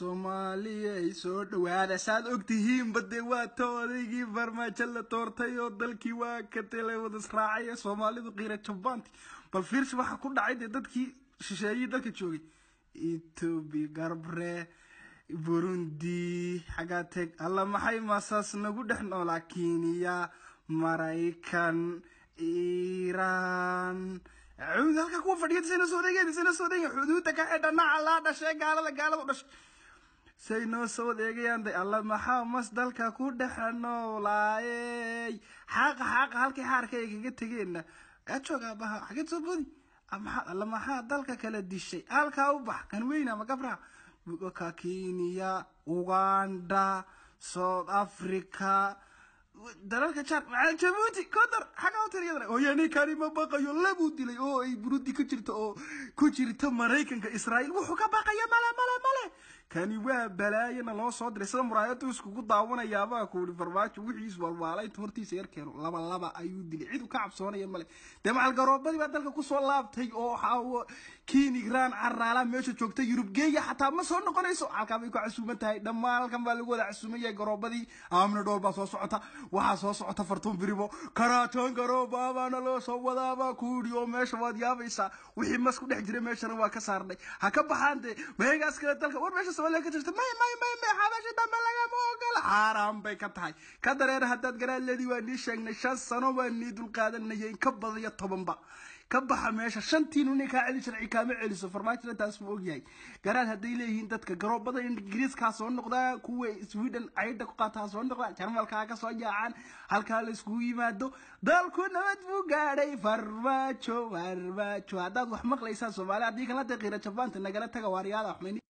ay soo dhowaada saad ogtihiinba dee waa ta farmaajo la toortay oo dalkii waa ka telewadasraacay soomaalidu qiira jabbaanti bal fiirsi waxaa ku dhacay dee dadkii shisheeyii dalka joogay etoobiya garbre burundi xagaa teg alla maxay maasaas nagu dhex noolaa kenya maraykan iiraan halkaa kuwa fadhiya isana soo dhegeen isana soo dhegeen xuduuda ka xidha laa dhashee gaalada gaalada u dhashay say noo soo deegayaan alla maxaa mas dalka ku dhexa noolaayey xaaqa xaaqa halkay xaarka ay kaga tegeenna yaa joog soo boodi alla maxaa dalka kala dishay halkaa u bax kan weyna magabra ka kenya uganda south africa dalalka jaar jabuuti kodar xagaa hoteliyadana hooyaanay oh, kaani ma baqayo labuu dilay oo oh, ay burundi ka jirto oo ku jirta oh, maraykanka israa'iil wuxuu ka baqaya mala mala kani waa balaayana loo soo diray sida muraayadu iskugu daawanayaabaa kuuhi farmaajo wixiisu walwaalay inta hortiisa yarkeeno laba laba ayuu dilay cid ka cabsoonaya male dee macalgaroobadii baa dalka kusoo laabtay oo xaawo kiin caraala meesha joogta yurub geeya xataa ma soo noqonayso halkaa ku casuuman tahay dhammaan halkan baa lagu wada casuuman garoobadii aamna dhool baa soo socota waxaa soo socota fartuun biribo karaataan garooba loo soo wadaabaa kuuhi oo meesha waad yaabaysaa wixii mas dhex jiray meeshana waa ka saarnay ha ka baxaan dee meegaas kale dalka war meesha somaliya ka jirta may may may may xabashi dambe lagama ogola xaaraan bay ka tahay ka dareer haddaad garaadleedii waa nii sheegnay shan sano waa nii dulqaadanayay in ka badan tobanba ka baxa meesha shantiinu nin celi sharci kaama celiso farmaajo intaas buu ogyahay garaad hadday leeyihiin dadka garoob badan ingiriiskaa kuwa sweden cayda ku qaata ha jarmalkaa ka soo yaacaan halkaa la yimaado dalku nabad buu gaadhay farmaajo farmaajo haddaad wax maqlaysaan soomaaliya haddii kala daqiira jabaanta nagala taga waaryaada xumeyni